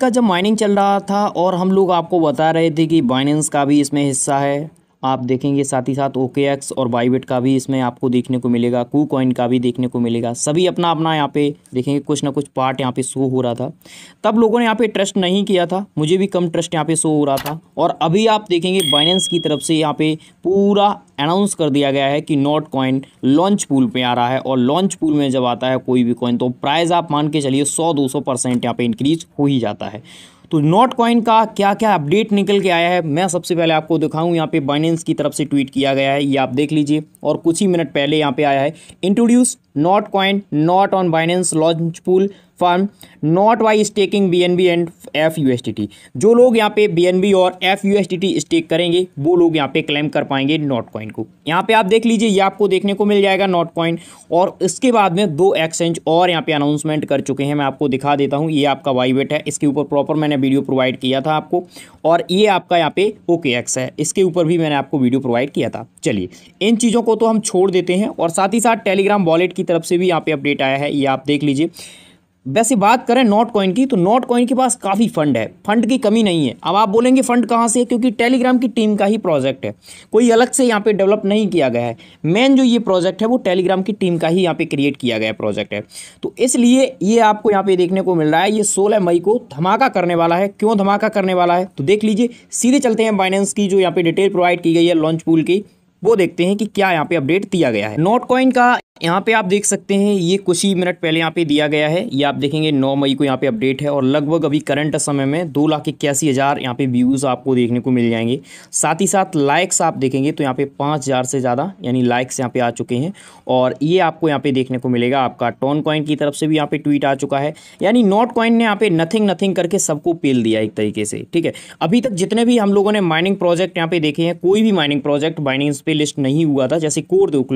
का जब माइनिंग चल रहा था और हम लोग आपको बता रहे थे कि बाइनेंस का भी इसमें हिस्सा है आप देखेंगे साथ ही साथ ओके एक्स और बाईबेट का भी इसमें आपको देखने को मिलेगा कू कॉइन का भी देखने को मिलेगा सभी अपना अपना यहाँ पे देखेंगे कुछ ना कुछ पार्ट यहाँ पे शो हो रहा था तब लोगों ने यहाँ पे ट्रस्ट नहीं किया था मुझे भी कम ट्रस्ट यहाँ पे शो हो रहा था और अभी आप देखेंगे बाइनेंस की तरफ से यहाँ पे पूरा अनाउंस कर दिया गया है कि नॉट कॉइन लॉन्च पूल पे आ रहा है और लॉन्च पूल में जब आता है कोई भी कॉइन तो प्राइस आप मान के चलिए सौ दो सौ परसेंट यहाँ पे इंक्रीज हो ही जाता है तो नोट कॉइन का क्या क्या अपडेट निकल के आया है मैं सबसे पहले आपको दिखाऊं यहाँ पे बाइनेंस की तरफ से ट्वीट किया गया है ये आप देख लीजिए और कुछ ही मिनट पहले यहाँ पे आया है introduce Notcoin not on Binance launchpool farm not by staking B N B and F U S T T जो लोग यहाँ पे बी एन बी और F U S T T stake करेंगे वो लोग यहाँ पे क्लेम कर पाएंगे नॉट कॉइन को यहाँ पे आप देख लीजिए ये आपको देखने को मिल जाएगा नॉट कॉइन और इसके बाद में दो एक्सचेंज और यहाँ पे अनाउंसमेंट कर चुके हैं मैं आपको दिखा देता हूँ ये आपका वाईवेट है इसके ऊपर प्रॉपर मैंने वीडियो प्रोवाइड किया था आपको और ये आपका यहाँ पे ओके एक्स है इसके ऊपर भी मैंने आपको वीडियो प्रोवाइड किया था चलिए इन चीज़ों को तो हम छोड़ देते हैं और साथ ही साथ टेलीग्राम वॉलेट की तरफ से भी यहाँ पे अपडेट आया है ये आप देख लीजिए वैसे बात करें नोट कॉइन की तो नोट कॉइन के पास काफ़ी फंड है फंड की कमी नहीं है अब आप बोलेंगे फंड कहाँ से है क्योंकि टेलीग्राम की टीम का ही प्रोजेक्ट है कोई अलग से यहाँ पे डेवलप नहीं किया गया है मेन जो ये प्रोजेक्ट है वो टेलीग्राम की टीम का ही यहाँ पे क्रिएट किया गया प्रोजेक्ट है तो इसलिए ये आपको यहाँ पे देखने को मिल रहा है ये सोलह मई को धमाका करने वाला है क्यों धमाका करने वाला है तो देख लीजिए सीधे चलते हैं बाइनेंस की जो यहाँ पे डिटेल प्रोवाइड की गई है लॉन्च पूल की वो देखते हैं कि क्या यहाँ पे अपडेट दिया गया है नोट कॉइन का यहाँ पे आप देख सकते हैं ये कुछ ही मिनट पहले यहाँ पे दिया गया है ये आप देखेंगे 9 मई को यहाँ पे अपडेट है और लगभग अभी करंट समय में दो लाख इक्यासी हज़ार यहाँ पे व्यूज़ आपको देखने को मिल जाएंगे साथ ही साथ लाइक्स आप देखेंगे तो यहाँ पे पाँच हज़ार से ज़्यादा यानी लाइक्स यहाँ पे आ चुके हैं और ये आपको यहाँ पे देखने को मिलेगा आपका टॉन कॉइन की तरफ से भी यहाँ पे ट्वीट आ चुका है यानी नॉट कॉइन ने यहाँ पे नथिंग नथिंग करके सबको पेल दिया एक तरीके से ठीक है अभी तक जितने भी हम लोगों ने माइनिंग प्रोजेक्ट यहाँ पे देखे हैं कोई भी माइनिंग प्रोजेक्ट माइनिंग पे लिस्ट नहीं हुआ था जैसे कोर देख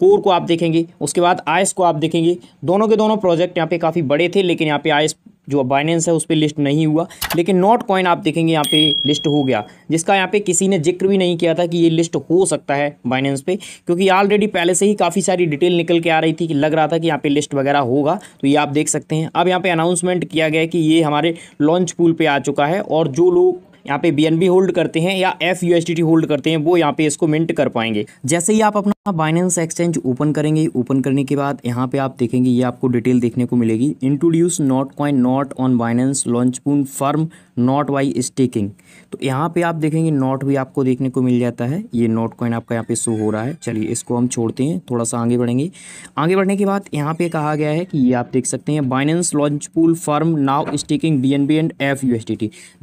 कोर को आप देखेंगे गई उसके बाद आयस को आप देखेंगे दोनों के दोनों प्रोजेक्ट यहाँ पे काफ़ी बड़े थे लेकिन यहाँ पे आयस जो बाइनेंस है उस पर लिस्ट नहीं हुआ लेकिन नॉट कॉइन आप देखेंगे यहाँ पे लिस्ट हो गया जिसका यहाँ पे किसी ने जिक्र भी नहीं किया था कि ये लिस्ट हो सकता है बाइनेंस पे क्योंकि ऑलरेडी पहले से ही काफ़ी सारी डिटेल निकल के आ रही थी कि लग रहा था कि यहाँ पे लिस्ट वगैरह होगा तो ये आप देख सकते हैं अब यहाँ पे अनाउंसमेंट किया गया कि ये हमारे लॉन्च पूल पर आ चुका है और जो लोग यहाँ पे बी होल्ड करते हैं या एफ यू होल्ड करते हैं वो यहाँ पे इसको मिंट कर पाएंगे जैसे ही आप अपना बाइनेंस एक्सचेंज ओपन करेंगे ओपन करने के बाद यहाँ पे आप देखेंगे ये आपको डिटेल देखने को मिलेगी introduce Notcoin not on Binance launchpool farm not by staking तो यहाँ पे आप देखेंगे नॉट भी आपको देखने को मिल जाता है ये नॉट कॉइन आपका यहाँ पे शो हो रहा है चलिए इसको हम छोड़ते हैं थोड़ा सा आगे बढ़ेंगे आगे बढ़ने के बाद यहाँ पे कहा गया है कि ये आप देख सकते हैं Binance launchpool farm now staking B and F U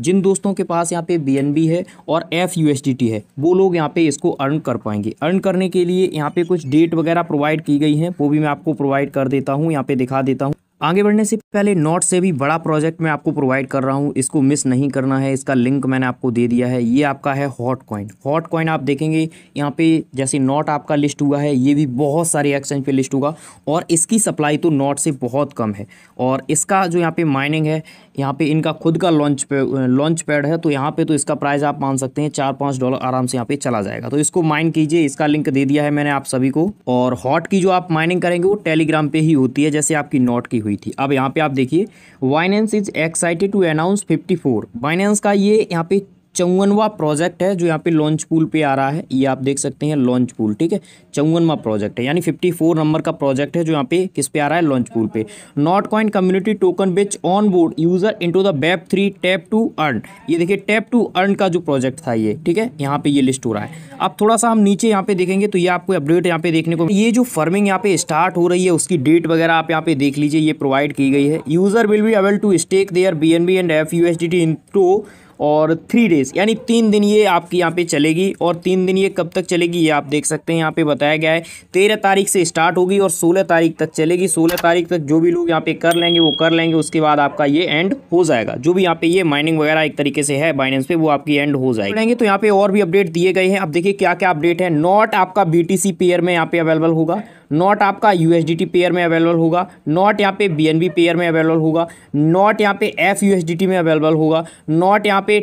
जिन दोस्तों के पास यहाँ पे बी है और एफ यू है वो लोग यहाँ पे इसको अर्न कर पाएंगे अर्न करने के लिए यहाँ पे कुछ डेट वगैरह प्रोवाइड की गई है वो भी मैं आपको प्रोवाइड कर देता हूँ यहाँ पे दिखा देता हूँ आगे बढ़ने से पहले नोट से भी बड़ा प्रोजेक्ट मैं आपको प्रोवाइड कर रहा हूँ इसको मिस नहीं करना है इसका लिंक मैंने आपको दे दिया है ये आपका है हॉट कॉइन हॉट कॉइन आप देखेंगे यहाँ पे जैसे नोट आपका लिस्ट हुआ है ये भी बहुत सारे एक्सचेंज पे लिस्ट होगा और इसकी सप्लाई तो नोट से बहुत कम है और इसका जो यहाँ पे माइनिंग है यहाँ पे इनका खुद का लॉन्च लॉन्च पैड है तो यहाँ पे तो इसका प्राइस आप मान सकते हैं चार पाँच डॉलर आराम से यहाँ पे चला जाएगा तो इसको माइन कीजिए इसका लिंक दे दिया है मैंने आप सभी को और हॉट की जो आप माइनिंग करेंगे वो टेलीग्राम पे ही होती है जैसे आपकी नोट की हुई थी अब यहाँ पे आप देखिए Binance is excited to announce 54 finance का ये यहाँ पे चौवनवा प्रोजेक्ट है जो यहाँ पे लॉन्च पूल पे आ रहा है ये आप देख सकते हैं लॉन्च पूल ठीक है चौवनवा प्रोजेक्ट है यानी 54 नंबर का प्रोजेक्ट है जो यहाँ पे किस पे आ रहा है लॉन्च पूल पे Notcoin community token which on board user into the web three tap to earn ये देखिए टैप टू अर्न का जो प्रोजेक्ट था ये ठीक है यहाँ पे ये लिस्ट हो रहा है अब थोड़ा सा हम नीचे यहाँ पे देखेंगे तो ये आपको अपडेट यहाँ पे देखने को ये जो फर्मिंग यहाँ पे स्टार्ट हो रही है उसकी डेट वगैरह आप यहाँ पे देख लीजिए ये प्रोवाइड की गई है user will be able to stake their B N B and F U S D T in two और थ्री डेज़ यानी तीन दिन ये आपकी यहाँ पे चलेगी और तीन दिन ये कब तक चलेगी ये आप देख सकते हैं यहाँ पे बताया गया है तेरह तारीख से स्टार्ट होगी और सोलह तारीख तक चलेगी सोलह तारीख तक जो भी लोग यहाँ पे कर लेंगे वो कर लेंगे उसके बाद आपका ये एंड हो जाएगा जो भी यहाँ पे ये माइनिंग वगैरह एक तरीके से है बाइनेंस पे वो आपकी एंड हो जाएगी तो यहाँ पे और भी अपडेट दिए गए हैं अब देखिए क्या क्या अपडेट है नॉट आपका बी टी पेयर में यहाँ पे अवेलेबल होगा नॉट आपका यूएसडीटी पेयर में अवेलेबल होगा नॉट यहाँ पे बी पेयर में अवेलेबल होगा नॉट यहाँ पे एफ यूएसडीटी में अवेलेबल होगा नॉट यहाँ पे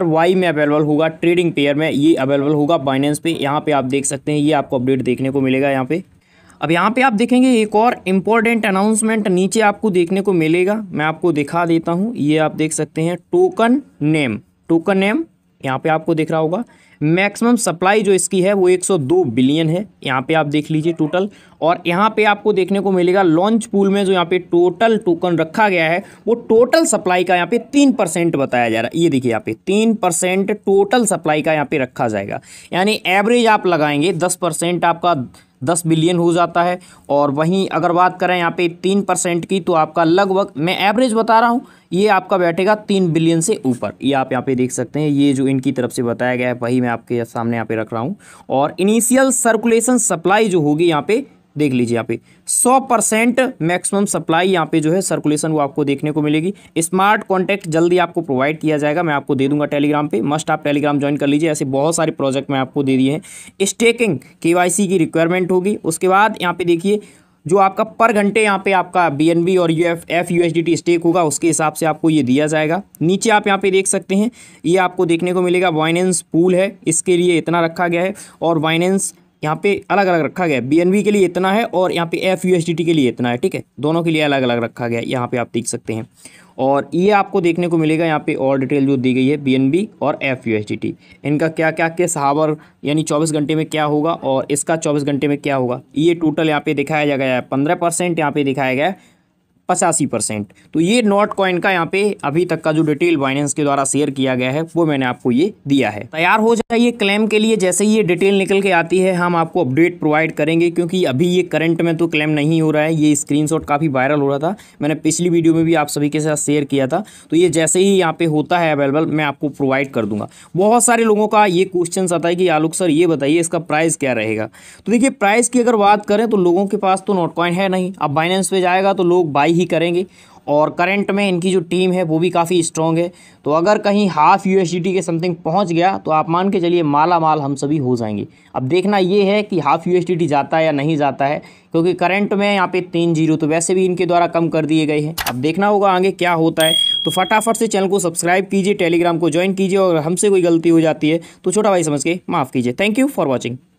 वाई में अवेलेबल होगा ट्रेडिंग पेयर में ये अवेलेबल होगा बाइनेंस पे यहाँ पे आप देख सकते हैं ये आपको अपडेट देखने को मिलेगा यहाँ पे अब यहाँ पे आप देखेंगे एक और इम्पॉर्टेंट अनाउंसमेंट नीचे आपको देखने को मिलेगा मैं आपको दिखा देता हूँ ये आप देख सकते हैं टोकन नेम टोकन नेम यहाँ पे आपको दिख रहा होगा मैक्सिमम सप्लाई जो इसकी है वो 102 बिलियन है यहाँ पे आप देख लीजिए टोटल और यहाँ पे आपको देखने को मिलेगा लॉन्च पूल में जो यहाँ पे टोटल टोकन रखा गया है वो टोटल सप्लाई का यहाँ पे तीन परसेंट बताया जा रहा है ये देखिए यहाँ पे तीन परसेंट टोटल सप्लाई का यहाँ पे रखा जाएगा यानी एवरेज आप लगाएंगे दस परसेंट आपका दस बिलियन हो जाता है और वहीं अगर बात करें यहाँ पे तीन परसेंट की तो आपका लगभग मैं एवरेज बता रहा हूँ ये आपका बैठेगा तीन बिलियन से ऊपर ये आप यहाँ पे देख सकते हैं ये जो इनकी तरफ से बताया गया है वही मैं आपके सामने यहाँ पे रख रहा हूँ और इनिशियल सर्कुलेशन सप्लाई जो होगी यहाँ पे देख लीजिए यहाँ पे 100 परसेंट मैक्सिमम सप्लाई यहाँ पे जो है सर्कुलेशन वो आपको देखने को मिलेगी स्मार्ट कॉन्टैक्ट जल्दी आपको प्रोवाइड किया जाएगा मैं आपको दे दूंगा टेलीग्राम पे मस्ट आप टेलीग्राम ज्वाइन कर लीजिए ऐसे बहुत सारे प्रोजेक्ट मैं आपको दे दिए हैं स्टेकिंग के की रिक्वायरमेंट होगी उसके बाद यहाँ पे देखिए जो आपका पर घंटे यहाँ पे आपका बी और U F F U S D T stake होगा उसके हिसाब से आपको ये दिया जाएगा नीचे आप यहाँ पे देख सकते हैं ये आपको देखने को मिलेगा वाइनेंस पूल है इसके लिए इतना रखा गया है और वाइनेंस यहाँ पे अलग अलग रखा गया है बी के लिए इतना है और यहाँ पे एफ यू के लिए इतना है ठीक है दोनों के लिए अलग अलग रखा गया है यहाँ पे आप देख सकते हैं और ये आपको देखने को मिलेगा यहाँ पे और डिटेल जो दी गई है बी और एफ यू इनका क्या क्या किस हावर यानी चौबीस घंटे में क्या होगा और इसका चौबीस घंटे में क्या होगा ये टोटल यहाँ पे दिखाया गया है पंद्रह परसेंट यहाँ पे दिखाया गया है पचासी परसेंट तो ये नॉट कॉइन का यहाँ पे अभी तक का जो डिटेल फाइनेंस के द्वारा शेयर किया गया है वो मैंने आपको ये दिया है तैयार हो जाइए क्लेम के लिए जैसे ही ये डिटेल निकल के आती है हम आपको अपडेट प्रोवाइड करेंगे क्योंकि अभी ये करंट में तो क्लेम नहीं हो रहा है ये स्क्रीन काफ़ी वायरल हो रहा था मैंने पिछली वीडियो में भी आप सभी के साथ शेयर किया था तो ये जैसे ही यहाँ पे होता है अवेलेबल मैं आपको प्रोवाइड कर दूंगा बहुत सारे लोगों का ये क्वेश्चन आता है कि आलोक सर ये बताइए इसका प्राइस क्या रहेगा तो देखिए प्राइस की अगर बात करें तो लोगों के पास तो नोट कॉइन है नहीं अब बाइनेंस पे जाएगा तो लोग बाई ही ही करेंगे और करंट में इनकी जो टीम है वो भी काफ़ी स्ट्रॉन्ग है तो अगर कहीं हाफ यू के समथिंग पहुंच गया तो आप मान के चलिए माला माल हम सभी हो जाएंगे अब देखना ये है कि हाफ यू जाता है या नहीं जाता है क्योंकि करंट में यहाँ पे तीन जीरो तो वैसे भी इनके द्वारा कम कर दिए गए हैं अब देखना होगा आगे क्या होता है तो फटाफट से चैनल को सब्सक्राइब कीजिए टेलीग्राम को ज्वाइन कीजिए और हमसे कोई गलती हो जाती है तो छोटा भाई समझ के माफ़ कीजिए थैंक यू फॉर वॉचिंग